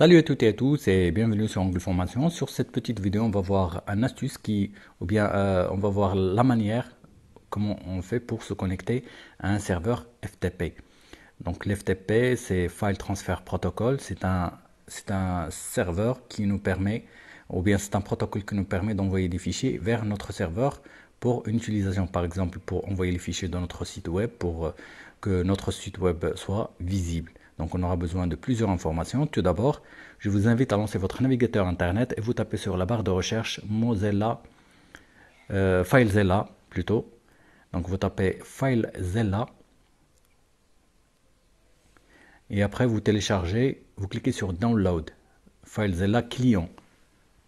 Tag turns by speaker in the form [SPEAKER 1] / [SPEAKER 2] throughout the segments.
[SPEAKER 1] Salut à toutes et à tous et bienvenue sur Angle Formation. Sur cette petite vidéo, on va voir un astuce qui, ou bien euh, on va voir la manière comment on fait pour se connecter à un serveur FTP. Donc l'FTP, c'est File Transfer Protocol, c'est un, c'est un serveur qui nous permet, ou bien c'est un protocole qui nous permet d'envoyer des fichiers vers notre serveur pour une utilisation, par exemple pour envoyer les fichiers dans notre site web, pour euh, que notre site web soit visible. Donc on aura besoin de plusieurs informations. Tout d'abord, je vous invite à lancer votre navigateur Internet et vous tapez sur la barre de recherche Mozilla, euh, FileZilla plutôt. Donc vous tapez FileZilla. Et après, vous téléchargez, vous cliquez sur Download, FileZilla client.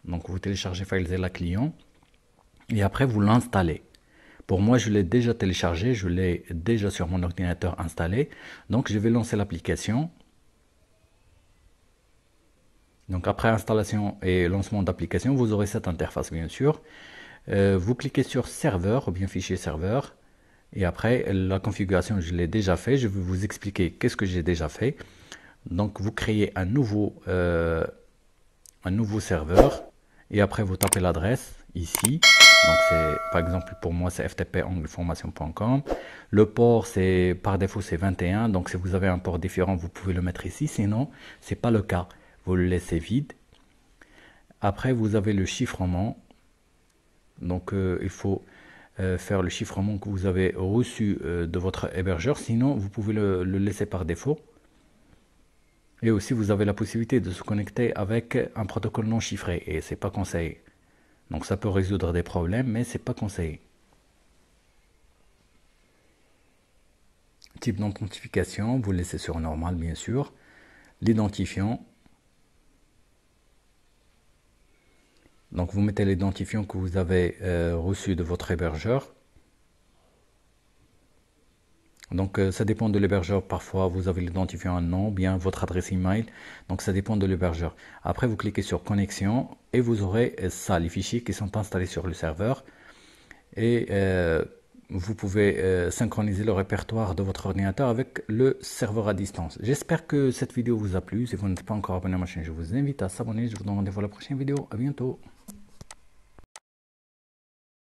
[SPEAKER 1] Donc vous téléchargez FileZilla client. Et après, vous l'installez. Pour moi, je l'ai déjà téléchargé, je l'ai déjà sur mon ordinateur installé. Donc, je vais lancer l'application. Donc, après installation et lancement d'application, vous aurez cette interface, bien sûr. Euh, vous cliquez sur serveur ou bien fichier serveur. Et après, la configuration, je l'ai déjà fait. Je vais vous expliquer qu'est-ce que j'ai déjà fait. Donc, vous créez un nouveau, euh, un nouveau serveur. Et après, vous tapez l'adresse ici. Donc c'est par exemple pour moi c'est ftp Le port c'est par défaut c'est 21. Donc si vous avez un port différent, vous pouvez le mettre ici. Sinon, c'est pas le cas. Vous le laissez vide. Après vous avez le chiffrement. Donc euh, il faut euh, faire le chiffrement que vous avez reçu euh, de votre hébergeur. Sinon, vous pouvez le, le laisser par défaut. Et aussi, vous avez la possibilité de se connecter avec un protocole non chiffré et c'est pas conseillé. Donc ça peut résoudre des problèmes, mais c'est pas conseillé. Type d'amplification, vous laissez sur normal bien sûr. L'identifiant. Donc vous mettez l'identifiant que vous avez euh, reçu de votre hébergeur. Donc euh, ça dépend de l'hébergeur. Parfois, vous avez l'identifiant un nom, bien votre adresse email. Donc ça dépend de l'hébergeur. Après, vous cliquez sur connexion et vous aurez euh, ça, les fichiers qui sont installés sur le serveur. Et euh, vous pouvez synchroniser le répertoire de votre ordinateur avec le serveur à distance. J'espère que cette vidéo vous a plu. Si vous n'êtes pas encore abonné à ma chaîne, je vous invite à s'abonner. Je vous donne rendez-vous la prochaine vidéo. À bientôt.